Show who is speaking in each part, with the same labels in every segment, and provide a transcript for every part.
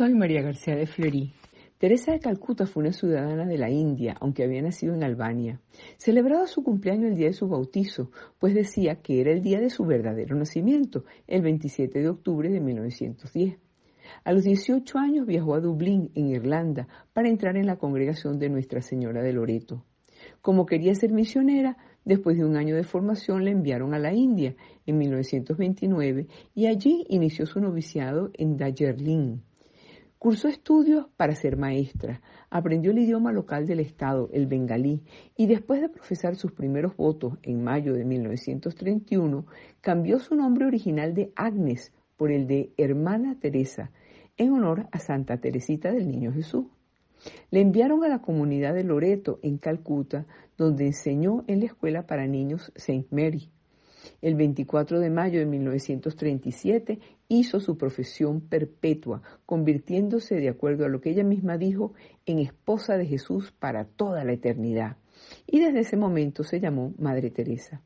Speaker 1: María García de Fleury. Teresa de Calcuta fue una ciudadana de la India, aunque había nacido en Albania. Celebraba su cumpleaños el día de su bautizo, pues decía que era el día de su verdadero nacimiento, el 27 de octubre de 1910. A los 18 años viajó a Dublín, en Irlanda, para entrar en la congregación de Nuestra Señora de Loreto. Como quería ser misionera, después de un año de formación la enviaron a la India en 1929 y allí inició su noviciado en Darjeeling. Cursó estudios para ser maestra, aprendió el idioma local del Estado, el bengalí, y después de profesar sus primeros votos en mayo de 1931, cambió su nombre original de Agnes por el de Hermana Teresa, en honor a Santa Teresita del Niño Jesús. Le enviaron a la comunidad de Loreto, en Calcuta, donde enseñó en la escuela para niños Saint Mary. El 24 de mayo de 1937 hizo su profesión perpetua, convirtiéndose, de acuerdo a lo que ella misma dijo, en esposa de Jesús para toda la eternidad. Y desde ese momento se llamó Madre Teresa.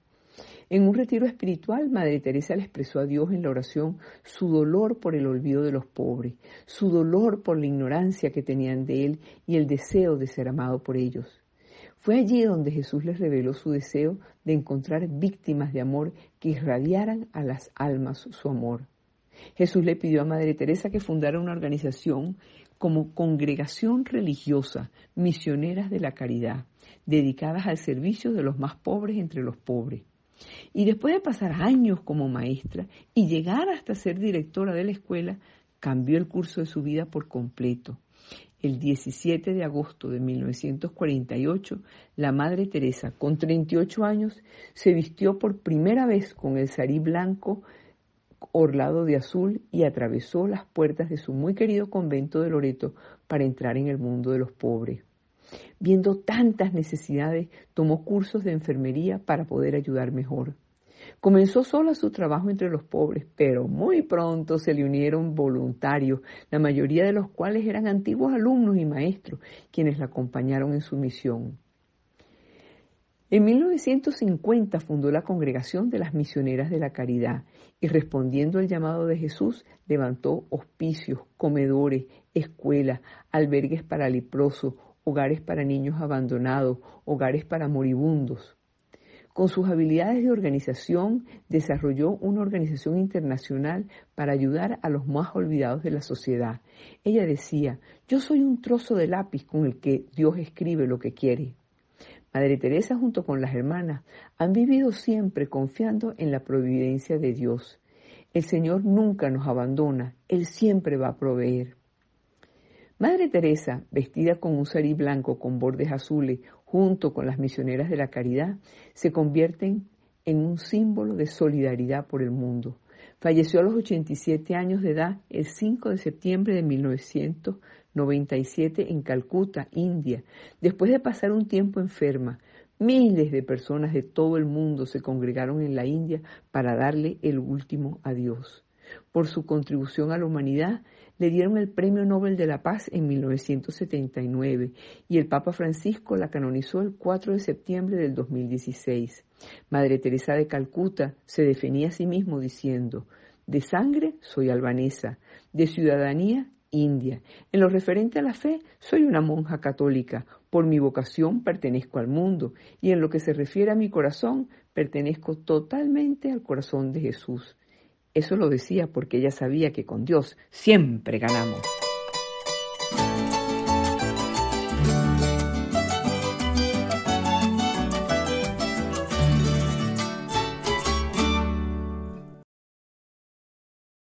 Speaker 1: En un retiro espiritual, Madre Teresa le expresó a Dios en la oración su dolor por el olvido de los pobres, su dolor por la ignorancia que tenían de Él y el deseo de ser amado por ellos. Fue allí donde Jesús les reveló su deseo de encontrar víctimas de amor que irradiaran a las almas su amor. Jesús le pidió a Madre Teresa que fundara una organización como congregación religiosa, misioneras de la caridad, dedicadas al servicio de los más pobres entre los pobres. Y después de pasar años como maestra y llegar hasta ser directora de la escuela, cambió el curso de su vida por completo. El 17 de agosto de 1948, la Madre Teresa, con 38 años, se vistió por primera vez con el sarí blanco orlado de azul y atravesó las puertas de su muy querido convento de Loreto para entrar en el mundo de los pobres. Viendo tantas necesidades, tomó cursos de enfermería para poder ayudar mejor. Comenzó sola su trabajo entre los pobres, pero muy pronto se le unieron voluntarios, la mayoría de los cuales eran antiguos alumnos y maestros, quienes la acompañaron en su misión. En 1950 fundó la Congregación de las Misioneras de la Caridad y respondiendo al llamado de Jesús levantó hospicios, comedores, escuelas, albergues para leprosos, hogares para niños abandonados, hogares para moribundos. Con sus habilidades de organización, desarrolló una organización internacional para ayudar a los más olvidados de la sociedad. Ella decía, yo soy un trozo de lápiz con el que Dios escribe lo que quiere. Madre Teresa junto con las hermanas han vivido siempre confiando en la providencia de Dios. El Señor nunca nos abandona, Él siempre va a proveer. Madre Teresa, vestida con un sarí blanco con bordes azules, junto con las misioneras de la caridad, se convierten en un símbolo de solidaridad por el mundo. Falleció a los 87 años de edad el 5 de septiembre de 1997 en Calcuta, India, después de pasar un tiempo enferma. Miles de personas de todo el mundo se congregaron en la India para darle el último adiós por su contribución a la humanidad, le dieron el Premio Nobel de la Paz en 1979 y el Papa Francisco la canonizó el 4 de septiembre del 2016. Madre Teresa de Calcuta se definía a sí mismo diciendo, de sangre soy albanesa, de ciudadanía india. En lo referente a la fe, soy una monja católica. Por mi vocación pertenezco al mundo y en lo que se refiere a mi corazón, pertenezco totalmente al corazón de Jesús. Eso lo decía porque ella sabía que con Dios siempre ganamos.